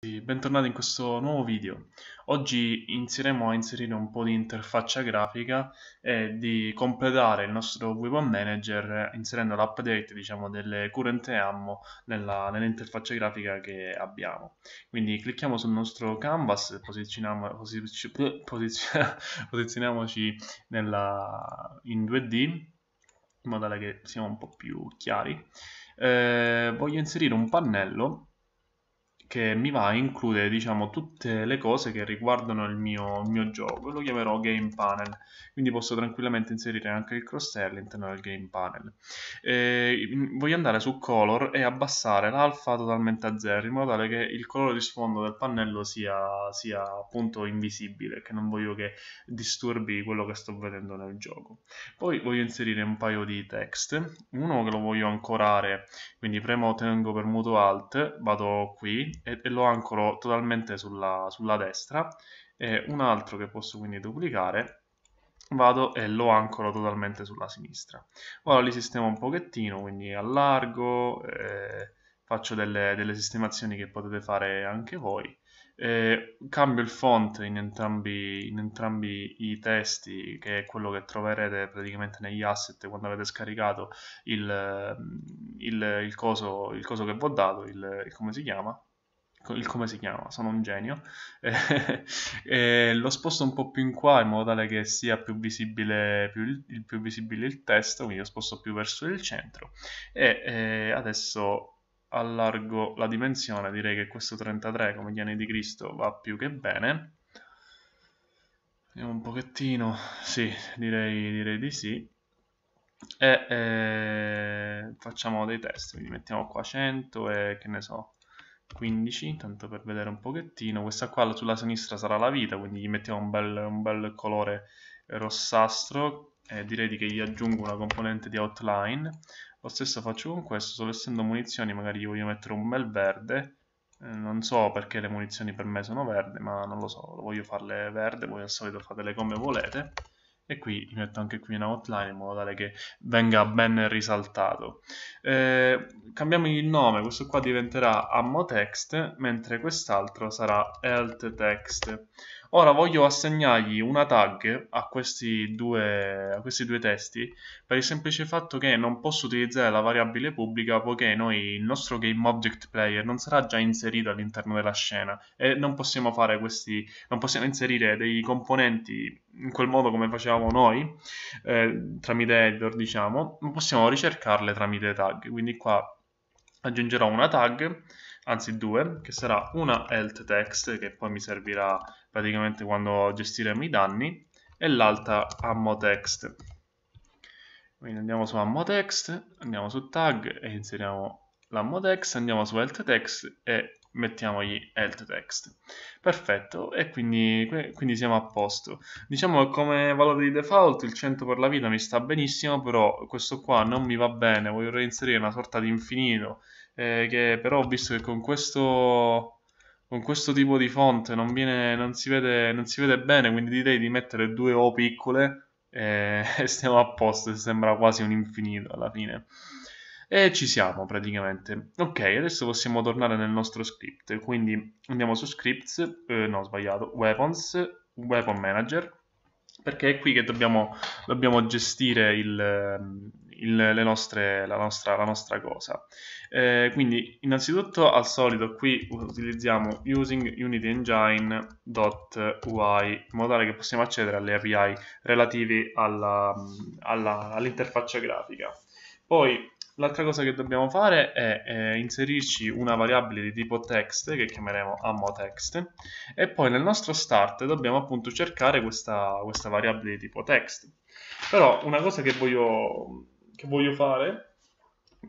Bentornati in questo nuovo video. Oggi inizieremo a inserire un po' di interfaccia grafica e di completare il nostro Weapon Manager inserendo l'update diciamo, delle current ammo nell'interfaccia grafica che abbiamo. Quindi clicchiamo sul nostro canvas, posizioniamo, posiz, posizioniamoci nella, in 2D in modo tale che siamo un po' più chiari. Eh, voglio inserire un pannello che mi va a includere diciamo tutte le cose che riguardano il mio, il mio gioco lo chiamerò game panel quindi posso tranquillamente inserire anche il cross sell all'interno del game panel eh, voglio andare su color e abbassare l'alfa totalmente a zero in modo tale che il colore di sfondo del pannello sia, sia appunto invisibile che non voglio che disturbi quello che sto vedendo nel gioco poi voglio inserire un paio di text uno che lo voglio ancorare quindi premo tengo per muto alt vado qui e, e lo ancoro totalmente sulla, sulla destra, e un altro che posso quindi duplicare vado e lo ancoro totalmente sulla sinistra. Ora li sistemo un pochettino, quindi allargo, eh, faccio delle, delle, sistemazioni che potete fare anche voi. Eh, cambio il font in entrambi, in entrambi, i testi, che è quello che troverete praticamente negli asset quando avete scaricato il, il, il, coso, il coso, che vi ho dato, il, come si chiama? il come si chiama, sono un genio, e lo sposto un po' più in qua in modo tale che sia più visibile, più il, più visibile il testo, quindi lo sposto più verso il centro e eh, adesso allargo la dimensione, direi che questo 33 come gli anni di Cristo va più che bene, vediamo un pochettino, sì, direi, direi di sì, e eh, facciamo dei test, quindi mettiamo qua 100 e che ne so, 15, tanto per vedere un pochettino. Questa qua sulla sinistra sarà la vita, quindi gli mettiamo un bel, un bel colore rossastro. Eh, direi che gli aggiungo una componente di outline. Lo stesso faccio con questo, solo essendo munizioni magari gli voglio mettere un bel verde. Eh, non so perché le munizioni per me sono verde, ma non lo so, voglio farle verde, voi al solito fate le come volete e qui metto anche qui un outline in modo tale che venga ben risaltato. Eh, cambiamo il nome, questo qua diventerà ammo text, mentre quest'altro sarà health text. Ora voglio assegnargli una tag a questi, due, a questi due testi per il semplice fatto che non posso utilizzare la variabile pubblica poiché noi, il nostro player non sarà già inserito all'interno della scena e non possiamo, questi, non possiamo inserire dei componenti in quel modo come facevamo noi eh, tramite editor diciamo ma possiamo ricercarle tramite tag quindi qua aggiungerò una tag anzi due, che sarà una health text che poi mi servirà praticamente quando gestiremo i danni e l'altra ammo text. Quindi andiamo su ammo text, andiamo su tag e inseriamo l'ammo text, andiamo su health text e mettiamo gli health text. Perfetto, e quindi, quindi siamo a posto. Diciamo che come valore di default il 100 per la vita mi sta benissimo, però questo qua non mi va bene, voglio reinserire una sorta di infinito eh, che però ho visto che con questo, con questo tipo di font non, viene, non, si vede, non, si vede, bene, quindi direi di mettere due O piccole eh, e stiamo a posto, sembra quasi un infinito alla fine. E ci siamo praticamente. Ok, adesso possiamo tornare nel nostro script, quindi andiamo su scripts, eh, no sbagliato, weapons, weapon manager, perché è qui che dobbiamo, dobbiamo gestire il, il, le nostre, la, nostra, la nostra cosa. Eh, quindi innanzitutto al solito qui utilizziamo using unityengine.ui in modo tale che possiamo accedere alle API relative all'interfaccia grafica. Poi l'altra cosa che dobbiamo fare è eh, inserirci una variabile di tipo text che chiameremo ammoText e poi nel nostro start dobbiamo appunto cercare questa, questa variabile di tipo text. Però una cosa che voglio che voglio fare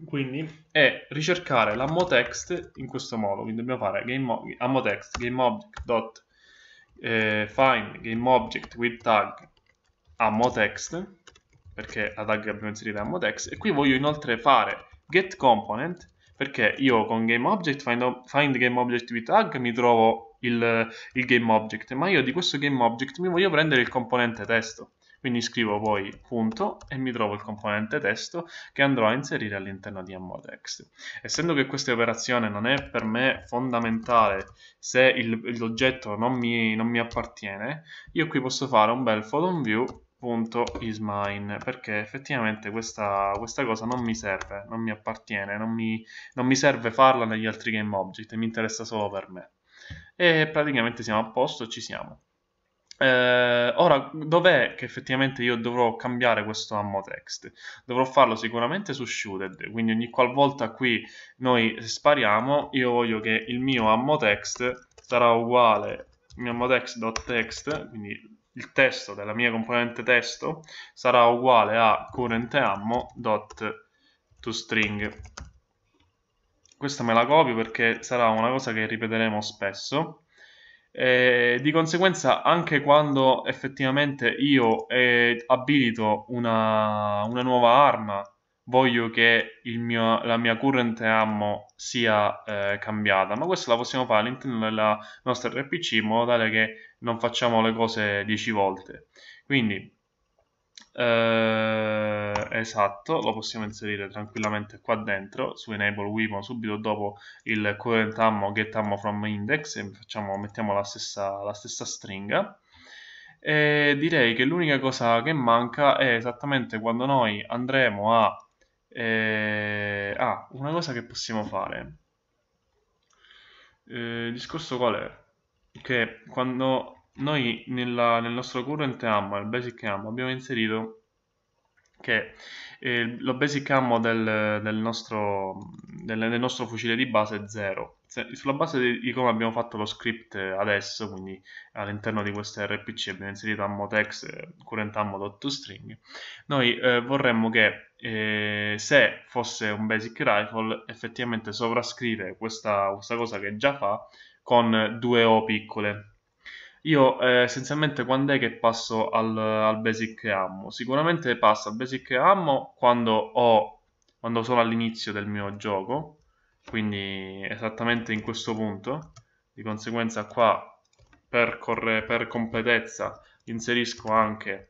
quindi è ricercare l'ammotext in questo modo quindi dobbiamo fare game ammotext gameObject dot eh, find gameObject with tag ammotext perché la tag abbiamo inserito inserita ammotext e qui voglio inoltre fare get component perché io con GameObject, find, find GameObject with tag, mi trovo il, il GameObject, ma io di questo GameObject mi voglio prendere il componente testo. Quindi scrivo poi punto e mi trovo il componente testo che andrò a inserire all'interno di AmmoText. Essendo che questa operazione non è per me fondamentale se l'oggetto non mi, non mi appartiene, io qui posso fare un bel photon view .isMine perché effettivamente questa, questa, cosa non mi serve, non mi appartiene, non mi, non mi serve farla negli altri game object, mi interessa solo per me. E praticamente siamo a posto, ci siamo. Eh, ora, dov'è che effettivamente io dovrò cambiare questo ammo text? Dovrò farlo sicuramente su shooted, quindi ogni qualvolta qui noi spariamo, io voglio che il mio ammo text sarà uguale mio ammo memotext.text, quindi il testo della mia componente testo, sarà uguale a currenteammo.toString. Questa me la copio perché sarà una cosa che ripeteremo spesso. Eh, di conseguenza, anche quando effettivamente io eh, abilito una, una, nuova arma, voglio che mio, la mia current ammo sia eh, cambiata, ma questo la possiamo fare all'interno della nostra RPC in modo tale che non facciamo le cose 10 volte. Quindi, eh, esatto, lo possiamo inserire tranquillamente qua dentro su enable weapon subito dopo il current ammo get ammo from index e facciamo, mettiamo la stessa, la stessa stringa. E direi che l'unica cosa che manca è esattamente quando noi andremo a... Eh, ah, una cosa che possiamo fare. Eh, il discorso qual è? Che quando noi nella, nel nostro current ammo, il basic ammo, abbiamo inserito che eh, lo basic ammo del, del, nostro, del, del, nostro, fucile di base è 0 sulla base di come abbiamo fatto lo script adesso quindi all'interno di questo rpc abbiamo inserito ammo text current ammo.string noi eh, vorremmo che eh, se fosse un basic rifle effettivamente sovrascrive questa, questa cosa che già fa con due O piccole io eh, essenzialmente quando è che passo al, al basic ammo? Sicuramente passo al basic ammo quando, ho, quando sono all'inizio del mio gioco, quindi esattamente in questo punto, di conseguenza qua per, corre, per completezza inserisco anche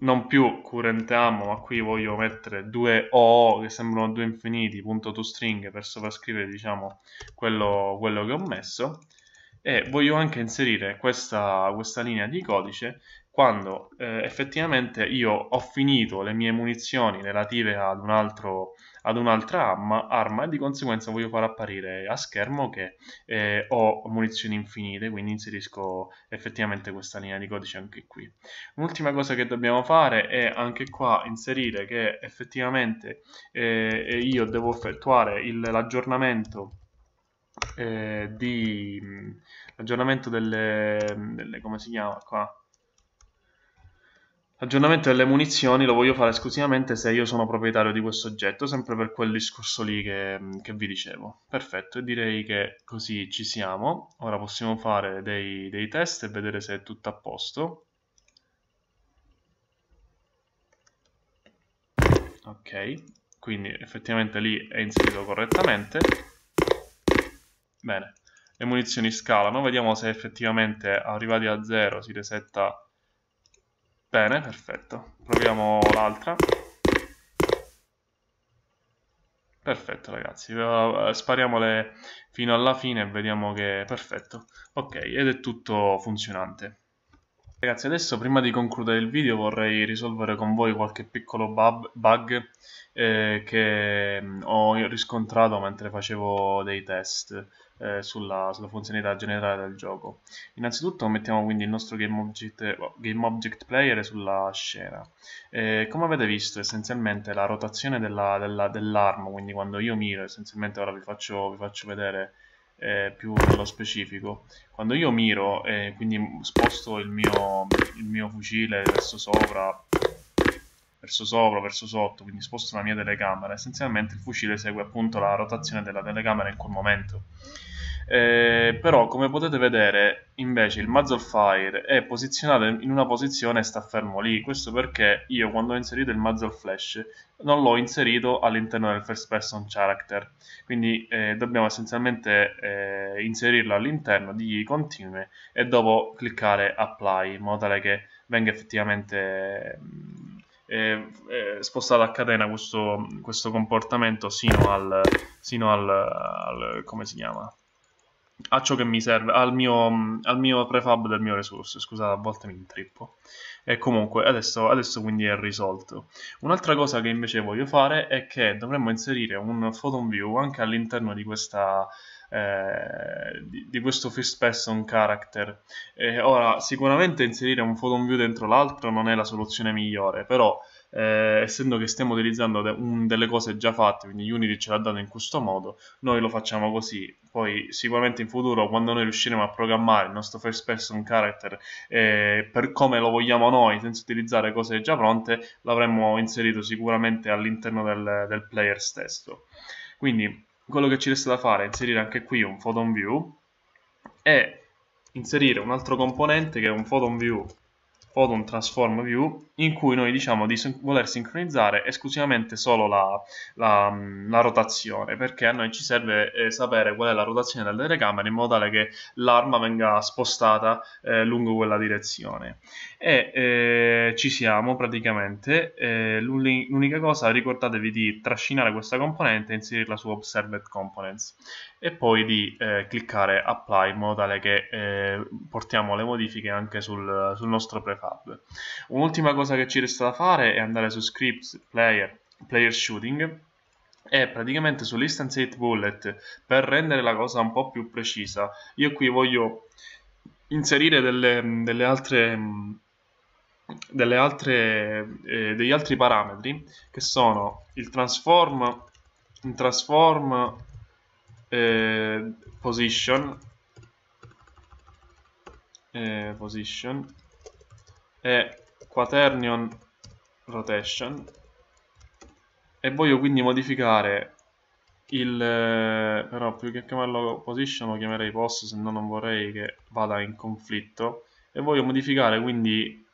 non più currente ammo, ma qui voglio mettere due OO che sembrano due infiniti, punto to string per sovrascrivere diciamo quello, quello che ho messo e voglio anche inserire questa, questa linea di codice quando eh, effettivamente io ho finito le mie munizioni relative ad, un altro, ad un'altra arma, arma, e di conseguenza voglio far apparire a schermo che eh, ho munizioni infinite, quindi inserisco effettivamente questa linea di codice anche qui. Un'ultima cosa che dobbiamo fare è anche qua inserire che effettivamente eh, io devo effettuare l'aggiornamento eh, di mm, aggiornamento delle, delle, come si chiama qua Aggiornamento delle munizioni lo voglio fare esclusivamente se io sono proprietario di questo oggetto, sempre per quel discorso lì che, mm, che vi dicevo. Perfetto, e direi che così ci siamo. Ora possiamo fare dei, dei test e vedere se è tutto a posto. Ok, quindi effettivamente lì è inserito correttamente. Bene, le munizioni scalano, vediamo se effettivamente arrivati a zero si resetta bene, perfetto. Proviamo l'altra. Perfetto ragazzi, eh, spariamole fino alla fine e vediamo che... perfetto. Ok, ed è tutto funzionante. Ragazzi adesso prima di concludere il video vorrei risolvere con voi qualche piccolo bug eh, che mm, ho riscontrato mentre facevo dei test eh, sulla, sulla, funzionalità generale del gioco. Innanzitutto mettiamo quindi il nostro Game Object, game object Player sulla scena. Eh, come avete visto essenzialmente la rotazione dell'arma, dell quindi quando io miro, essenzialmente ora vi faccio, vi faccio vedere eh, più nello specifico. Quando io miro eh, quindi sposto il mio, il mio fucile verso sopra, verso sopra, verso sotto, quindi sposto la mia telecamera, essenzialmente il fucile segue appunto la rotazione della telecamera in quel momento. Eh, però come potete vedere invece il fire è posizionato in una posizione e sta fermo lì questo perché io quando ho inserito il muzzle flash non l'ho inserito all'interno del first person character quindi eh, dobbiamo essenzialmente eh, inserirlo all'interno di continue e dopo cliccare apply in modo tale che venga effettivamente eh, eh, spostato a catena questo, questo comportamento sino al, sino al, al come si chiama a ciò che mi serve, al mio, al mio prefab del mio resource, scusate, a volte mi intrippo. E comunque, adesso, adesso quindi è risolto. Un'altra cosa che invece voglio fare è che dovremmo inserire un photon view anche all'interno di questa... Eh, di, di, questo first person character eh, ora sicuramente inserire un photon view dentro l'altro non è la soluzione migliore però eh, essendo che stiamo utilizzando de- un, delle cose già fatte, quindi Unity ce l'ha dato in questo modo, noi lo facciamo così. Poi sicuramente in futuro, quando noi riusciremo a programmare il nostro first person character eh, per come lo vogliamo noi, senza utilizzare cose già pronte, l'avremmo inserito sicuramente all'interno del, del player stesso. Quindi quello che ci resta da fare è inserire anche qui un photon view e inserire un altro componente che è un photon view Photon Transform View in cui noi diciamo di sin voler sincronizzare esclusivamente solo la, la, mm, la, rotazione perché a noi ci serve eh, sapere qual è la rotazione della telecamera in modo tale che l'arma venga spostata eh, lungo quella direzione e eh, ci siamo praticamente l'unica cosa ricordatevi di trascinare questa componente e inserirla su Observed Components e poi di eh, cliccare Apply in modo tale che eh, portiamo le modifiche anche sul, sul nostro preferito Hub. Un'ultima cosa che ci resta da fare è andare su Scripts Player, Player Shooting e praticamente sull'instant 8 bullet per rendere la cosa un po' più precisa io qui voglio inserire delle, delle altre delle altre, eh, degli altri parametri che sono il transform, il transform eh, position, eh, position è quaternion rotation e voglio quindi modificare il eh, però più che chiamarlo position lo chiamerei post se no non vorrei che vada in conflitto e voglio modificare quindi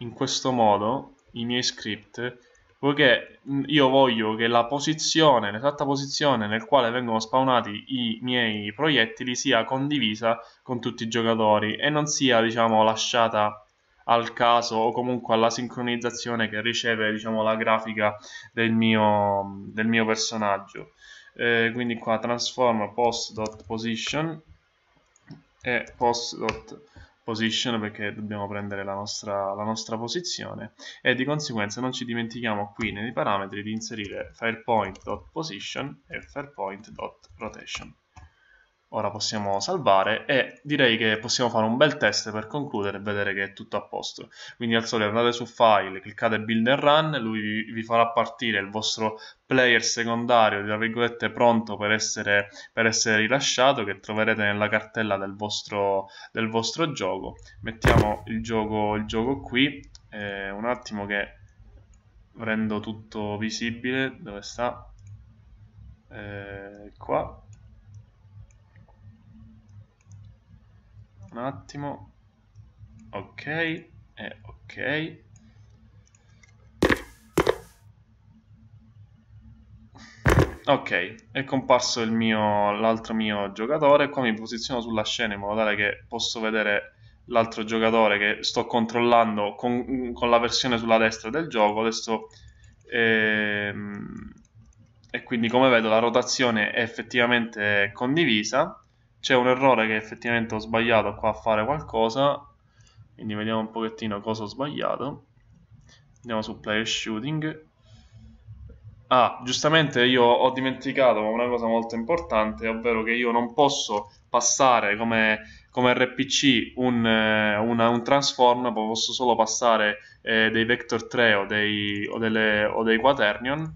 in questo modo i miei script poiché io voglio che la posizione, l'esatta posizione nel quale vengono spawnati i miei proiettili sia condivisa con tutti i giocatori e non sia diciamo lasciata al caso o comunque alla sincronizzazione che riceve diciamo, la grafica del mio, del mio personaggio. Eh, quindi qua transform post.position e post.position perché dobbiamo prendere la nostra, la nostra posizione e di conseguenza non ci dimentichiamo qui nei parametri di inserire firepoint.position e firepoint.rotation. Ora possiamo salvare e direi che possiamo fare un bel test per concludere e vedere che è tutto a posto. Quindi al solito andate su File, cliccate Build and Run, lui vi, farà partire il vostro player secondario, tra virgolette, pronto per essere, per essere rilasciato, che troverete nella cartella del vostro, del vostro gioco. Mettiamo il gioco, il gioco qui, eh, un attimo che rendo tutto visibile, dove sta? Eh, qua un attimo ok e ok ok è comparso l'altro mio, mio giocatore qua mi posiziono sulla scena in modo tale che posso vedere l'altro giocatore che sto controllando con, con, la versione sulla destra del gioco adesso ehm, e quindi come vedo la rotazione è effettivamente condivisa c'è un errore che effettivamente ho sbagliato qua a fare qualcosa quindi vediamo un pochettino cosa ho sbagliato andiamo su player shooting ah giustamente io ho dimenticato una cosa molto importante ovvero che io non posso passare come, come rpc un, eh, una, un, transform posso solo passare eh, dei vector 3 o dei, o delle, o dei quaternion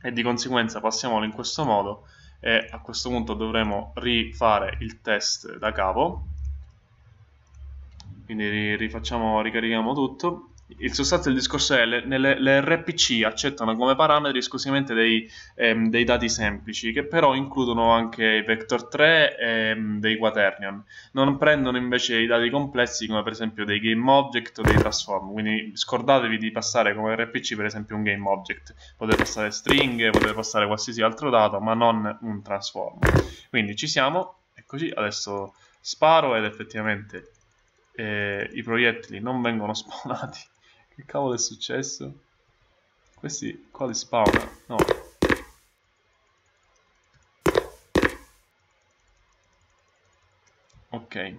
e di conseguenza passiamolo in questo modo e a questo punto dovremo rifare il test da capo quindi rifacciamo, ricarichiamo tutto in sostanza il discorso è che le, le, RPC accettano come parametri esclusivamente dei, ehm, dei, dati semplici, che però includono anche i vector 3 ehm, dei quaternion. Non prendono invece i dati complessi come per esempio dei game object o dei transform, quindi scordatevi di passare come RPC per esempio un game object. Potete passare stringhe, potete passare qualsiasi altro dato, ma non un transform. Quindi ci siamo, e così adesso sparo ed effettivamente... Eh, I proiettili non vengono spawnati che cavolo è successo? Questi qua li spawna. No. Ok. Eh,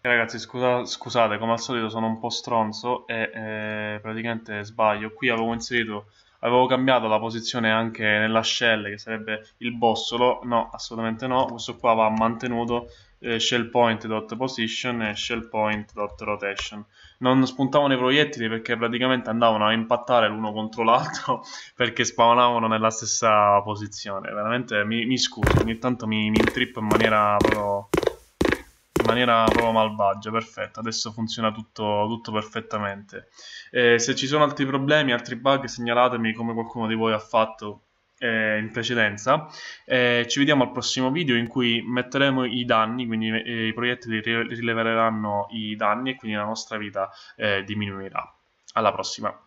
ragazzi scusa, scusate, come al solito sono un po' stronzo e eh, praticamente sbaglio. Qui avevo inserito avevo cambiato la posizione anche nella shell che sarebbe il bossolo no assolutamente no questo qua va mantenuto eh, shell point.position e shell point.rotation non spuntavano i proiettili perché praticamente andavano a impattare l'uno contro l'altro perché spawnavano nella stessa posizione veramente mi, mi scuso ogni tanto mi, mi intrippo in maniera proprio maniera proprio malvagia, perfetto, adesso funziona tutto, tutto perfettamente. Eh, se ci sono altri problemi, altri bug, segnalatemi come qualcuno di voi ha fatto eh, in precedenza. Eh, ci vediamo al prossimo video in cui metteremo i danni, quindi eh, i proiettili rileveranno i danni e quindi la nostra vita eh, diminuirà. Alla prossima!